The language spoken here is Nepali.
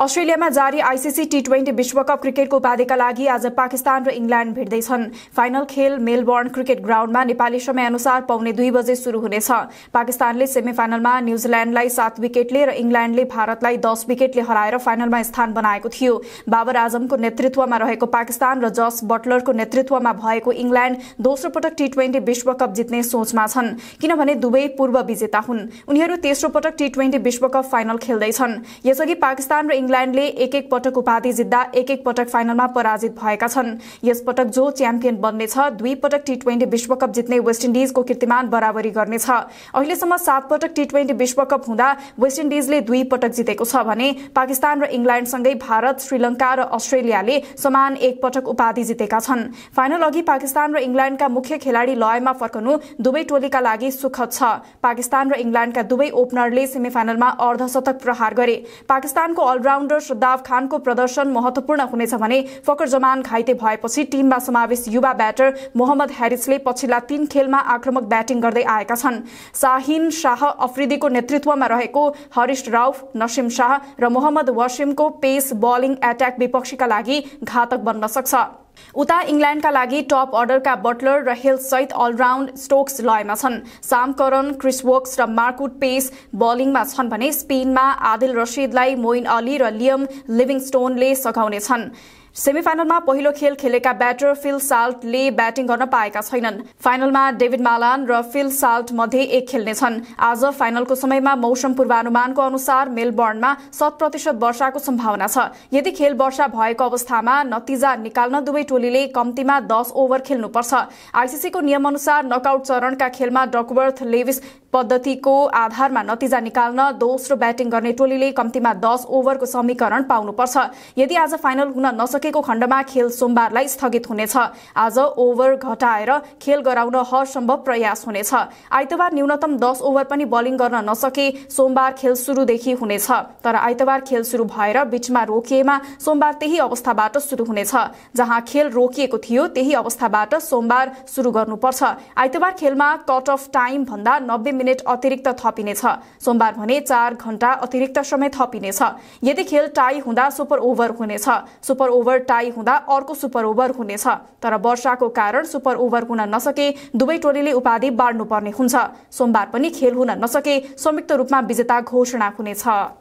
अस्ट्रेलियामा जारी आइसिसी टी ट्वेन्टी विश्वकप क्रिकेटको उपाधिका लागि आज पाकिस्तान र इङ्ल्याण्ड भेट्दैछन् फाइनल खेल मेलबोर्न क्रिकेट ग्राउण्डमा नेपाली समयअनुसार पाउने दुई बजे शुरू हुनेछ पाकिस्तानले सेमी फाइनलमा न्यूजील्याण्डलाई सात विकेटले र इङ्ल्याण्डले भारतलाई दस विकेटले हराएर फाइनलमा स्थान बनाएको थियो बाबर आजमको नेतृत्वमा रहेको पाकिस्तान र जस बटलरको नेतृत्वमा भएको इङ्ल्याण्ड दोस्रो पटक टी ट्वेन्टी विश्वकप जित्ने सोचमा छन् किनभने दुवै पूर्व विजेता हुन् उनीहरू तेस्रो पटक टी ट्वेन्टी विश्वकप फाइनल खेल्दैछन् यसअघि पाकिस्तान र इङ्गल्याण्डले एक एक पटक उपाधि जित्दा एक एक पटक फाइनलमा पराजित भएका छन् यस पटक जो च्याम्पियन बन्नेछ दुई पटक टी ट्वेन्टी विश्वकप जित्ने वेस्ट इन्डिजको कीर्तिमान बराबरी गर्नेछ अहिलेसम्म सात पटक टी ट्वेन्टी विश्वकप हुँदा वेस्ट इन्डिजले दुई पटक जितेको छ भने पाकिस्तान र इङ्ल्यान्डसँगै भारत श्रीलंका र अस्ट्रेलियाले समान एक पटक उपाधि जितेका छन् फाइनल अघि पाकिस्तान र इङ्ल्यान्डका मुख्य खेलाड़ी लयमा फर्कनु दुवै टोलीका लागि सुखद छ पाकिस्तान र इङ्ल्यान्डका दुवै ओपनरले सेमिफाइनलमा अर्धशतक प्रहार गरे पाकिस्तानको अलराउन्ड अलराउन्डर श्रद्धाव खानको प्रदर्शन महत्त्वपूर्ण हुनेछ भने फकर जमान घाइते भएपछि टिममा समावेश युवा ब्याटर मोहम्मद ह्यारिसले पछिल्ला तीन खेलमा आक्रमक ब्याटिङ गर्दै आएका छन् शाहिन शाह अफ्रिदीको नेतृत्वमा रहेको हरिश राउफ नसिम शाह र मोहम्मद वसिमको पेस बलिङ एट्याक विपक्षीका लागि घातक बन्न सक्छ उता इङ्ल्यान्डका लागि टप अर्डरका बटलर र हेल्थसहित अलराउन्ड स्टोक्स लयमा छन् सामकरण क्रिसवोक्स र मार्कुट पेस बलिङमा छन् भने स्पेनमा आदिल रसिदलाई मोइन अली र लियम लिभिङस्टोनले सघाउनेछन् सेमिफाइनलमा पहिलो खेल खेलेका ब्याटर फिल साल्टले ब्याटिङ गर्न पाएका छैनन् फाइनलमा डेभिड मालान र फिल साल्ट मध्ये एक खेल्नेछन् आज फाइनलको समयमा मौसम पूर्वानुमानको अनुसार मेलबर्नमा शत प्रतिशत वर्षाको सम्भावना छ यदि खेल वर्षा भएको अवस्थामा नतिजा निकाल्न दुवै टोलीले कम्तीमा दस ओभर खेल्नुपर्छ आइसिसीको अनुसार नकआउट चरणका खेलमा डकवर्थ लेभिस पद्धतिको आधारमा नतिजा निकाल्न दोस्रो ब्याटिङ गर्ने टोलीले कम्तीमा दस ओभरको समीकरण पाउनुपर्छ यदि आज फाइनल हुन नसकेको खण्डमा खेल सोमबारलाई स्थगित हुनेछ आज ओभर घटाएर खेल गराउन हर सम्भव प्रयास हुनेछ आइतबार न्यूनतम दस ओभर पनि बलिङ गर्न नसके सोमबार खेल सुरुदेखि हुनेछ तर आइतबार खेल सुरु भएर बीचमा रोकिएमा सोमबार त्यही अवस्थाबाट सुरु हुनेछ जहाँ खेल रोकिएको थियो त्यही अवस्थाबाट सोमबार सुरु गर्नुपर्छ आइतबार खेलमा कट अफ टाइम भन्दा नब्बे मिनट अतिरिक्त थपिनेछ सोमबार भने चार घण्टा अतिरिक्त समय थपिनेछ यदि खेल टाई हुँदा सुपर ओभर हुनेछ सुपर ओभर टाई हुँदा अर्को सुपर ओभर हुनेछ तर वर्षाको कारण सुपर ओभर हुन नसके दुवै टोलीले उपाधि बाँड्नुपर्ने हुन्छ सोमबार पनि खेल हुन नसके संयुक्त रूपमा विजेता घोषणा हुनेछ